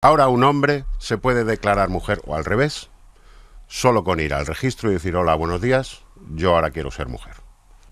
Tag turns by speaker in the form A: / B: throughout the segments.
A: Ahora un hombre se puede declarar mujer o al revés, solo con ir al registro y decir, hola, buenos días, yo ahora quiero ser mujer.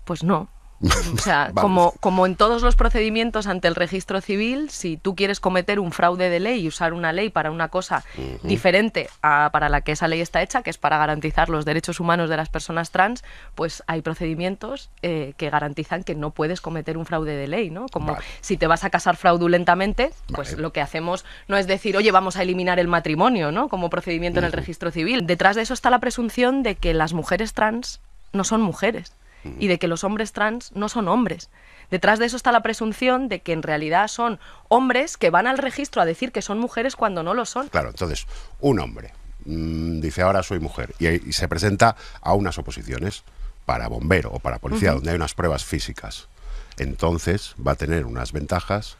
B: Pues no, O sea, como, en todos los procedimientos ante el registro civil, si tú quieres cometer un fraude de ley y usar una ley para una cosa diferente a para la que esa ley está hecha, que es para garantizar los derechos humanos de las personas trans, pues hay procedimientos eh, que garantizan que no puedes cometer un fraude de ley, ¿no? Como si te vas a casar fraudulentamente, pues lo que hacemos no es decir, oye, vamos a eliminar el matrimonio, ¿no? Como procedimiento en el registro civil. Detrás de eso está la presunción de que las mujeres trans no son mujeres y de que los hombres trans no son hombres. Detrás de eso está la presunción de que en realidad son hombres que van al registro a decir que son mujeres cuando no lo son.
A: Claro, entonces, un hombre mm, dice ahora soy mujer y, se presenta a unas oposiciones para bombero o para policía, donde hay unas pruebas físicas. Entonces va a tener unas ventajas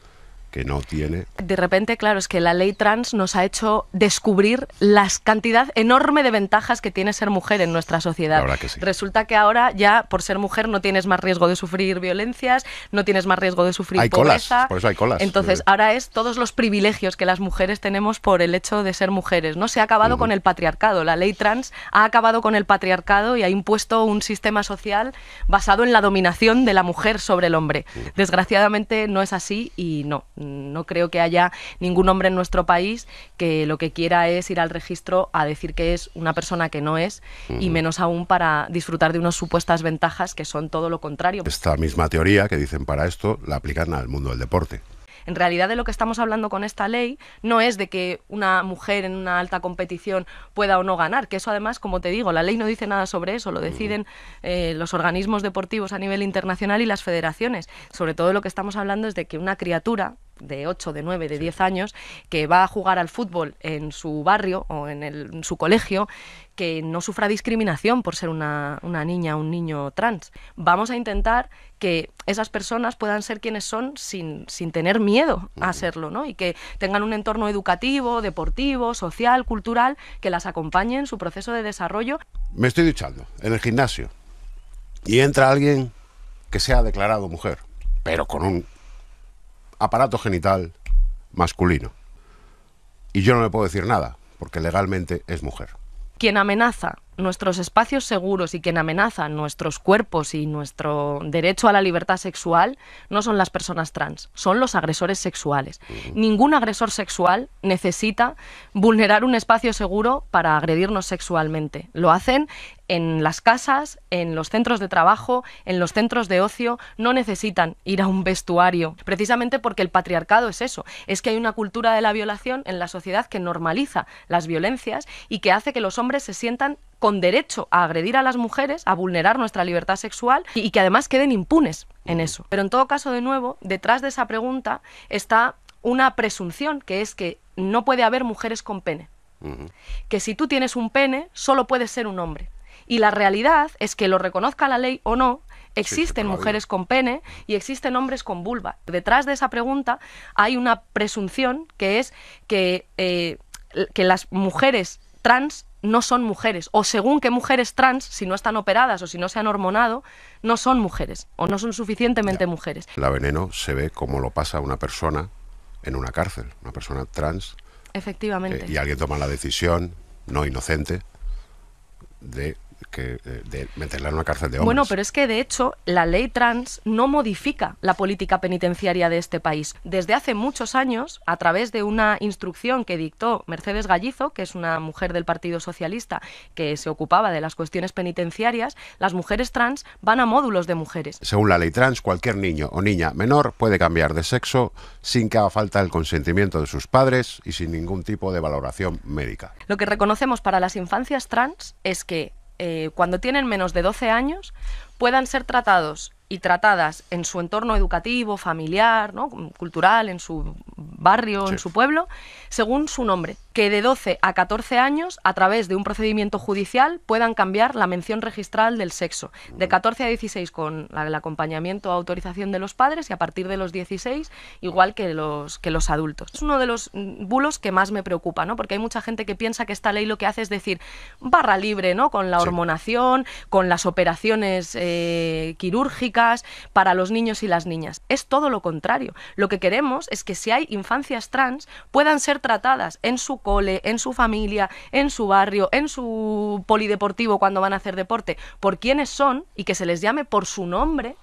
A: que no tiene.
B: De repente, claro, es que la ley trans nos ha hecho descubrir la cantidad enorme de ventajas que tiene ser mujer en nuestra sociedad. Resulta que ahora ya por ser mujer no tienes más riesgo de sufrir violencias, no tienes más riesgo de sufrir pobreza. por eso hay colas. Entonces, eh. ahora es todos los privilegios que las mujeres tenemos por el hecho de ser mujeres, ¿no? Se ha acabado con el patriarcado, la ley trans ha acabado con el patriarcado y ha impuesto un sistema social basado en la dominación de la mujer sobre el hombre. Desgraciadamente no es así y no. No creo que haya ningún hombre en nuestro país que lo que quiera es ir al registro a decir que es una persona que no es y menos aún para disfrutar de unas supuestas ventajas que son todo lo contrario.
A: Esta misma teoría que dicen para esto la aplican al mundo del deporte.
B: En realidad de lo que estamos hablando con esta ley no es de que una mujer en una alta competición pueda o no ganar, que eso además, como te digo, la ley no dice nada sobre eso, lo deciden eh, los organismos deportivos a nivel internacional y las federaciones. Sobre todo lo que estamos hablando es de que una criatura, de 8, de 9, de 10 años, que va a jugar al fútbol en su barrio o en, su colegio, que no sufra discriminación por ser una, niña o un niño trans. Vamos a intentar que esas personas puedan ser quienes son sin, sin tener miedo a serlo, ¿no? Y que tengan un entorno educativo, deportivo, social, cultural, que las acompañe en su proceso de desarrollo.
A: Me estoy duchando en el gimnasio y entra alguien que se ha declarado mujer, pero con un aparato genital masculino. Y yo no le puedo decir nada, porque legalmente es mujer.
B: Quien amenaza nuestros espacios seguros y quien amenaza nuestros cuerpos y nuestro derecho a la libertad sexual no son las personas trans, son los agresores sexuales. Ningún agresor sexual necesita vulnerar un espacio seguro para agredirnos sexualmente. Lo hacen en las casas, en los centros de trabajo, en los centros de ocio, no necesitan ir a un vestuario, precisamente porque el patriarcado es eso, es que hay una cultura de la violación en la sociedad que normaliza las violencias y que hace que los hombres se sientan con derecho a agredir a las mujeres, a vulnerar nuestra libertad sexual y, que además queden impunes en eso. Pero en todo caso, de nuevo, detrás de esa pregunta está una presunción, que es que no puede haber mujeres con pene. Que si tú tienes un pene, solo puedes ser un hombre. Y la realidad es que lo reconozca la ley o no, existen mujeres con pene y existen hombres con vulva. Detrás de esa pregunta hay una presunción que es que, eh, que las mujeres trans no son mujeres, o según que mujeres trans, si no están operadas o si no se han hormonado, no son mujeres, o no son suficientemente mujeres.
A: La veneno se ve como lo pasa una persona en una cárcel, una persona trans.
B: Efectivamente. Eh,
A: y alguien toma la decisión, no inocente, de que, eh, de meterla en una cárcel de hombres. Bueno,
B: pero es que de hecho la ley trans no modifica la política penitenciaria de este país. Desde hace muchos años, a través de una instrucción que dictó Mercedes Gallizo, que es una mujer del Partido Socialista que se ocupaba de las cuestiones penitenciarias, las mujeres trans van a módulos de mujeres.
A: Según la ley trans, cualquier niño o niña menor puede cambiar de sexo sin que haga falta el consentimiento de sus padres y sin ningún tipo de valoración médica.
B: Lo que reconocemos para las infancias trans es que eh, cuando tienen menos de 12 años, puedan ser tratados y tratadas en su entorno educativo, familiar, ¿no? cultural, en su barrio en su pueblo, según su nombre, que de 12 a 14 años, a través de un procedimiento judicial, puedan cambiar la mención registral del sexo. De 14 a 16 con el acompañamiento o autorización de los padres y a partir de los 16 igual que los, que los adultos. Es uno de los mm, bulos que más me preocupa, porque hay mucha gente que piensa que esta ley lo que hace es decir barra libre ¿no? con la hormonación, con las operaciones eh, quirúrgicas para los niños y las niñas. Es todo lo contrario. Lo que queremos es que si hay infancias trans puedan ser tratadas en su cole, en su familia, en su barrio, en su polideportivo cuando van a hacer deporte, por quienes son y que se les llame por su nombre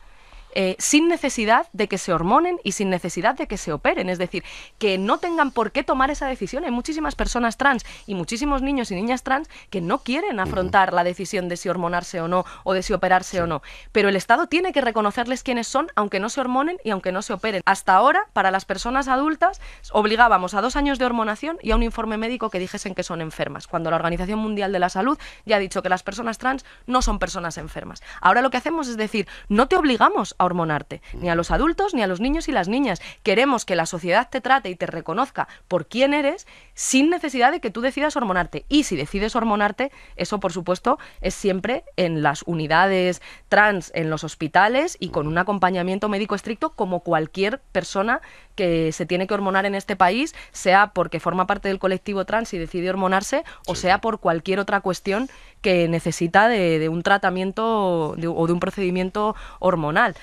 B: eh, sin necesidad de que se hormonen y sin necesidad de que se operen. Es decir, que no tengan por qué tomar esa decisión. Hay muchísimas personas trans y muchísimos niños y niñas trans que no quieren afrontar la decisión de si hormonarse o no o de si operarse o no. Pero el Estado tiene que reconocerles quiénes son, aunque no se hormonen y aunque no se operen. Hasta ahora, para las personas adultas, obligábamos a dos años de hormonación y a un informe médico que dijesen que son enfermas, cuando la Organización Mundial de la Salud ya ha dicho que las personas trans no son personas enfermas. Ahora lo que hacemos es decir, no te obligamos a hormonarte, ni a los adultos, ni a los niños y las niñas. Queremos que la sociedad te trate y te reconozca por quién eres sin necesidad de que tú decidas hormonarte. Y si decides hormonarte, eso por supuesto es siempre en las unidades trans, en los hospitales y con un acompañamiento médico estricto como cualquier persona que se tiene que hormonar en este país, sea porque forma parte del colectivo trans y decide hormonarse o sea por cualquier otra cuestión que necesita de, un tratamiento o de un procedimiento hormonal.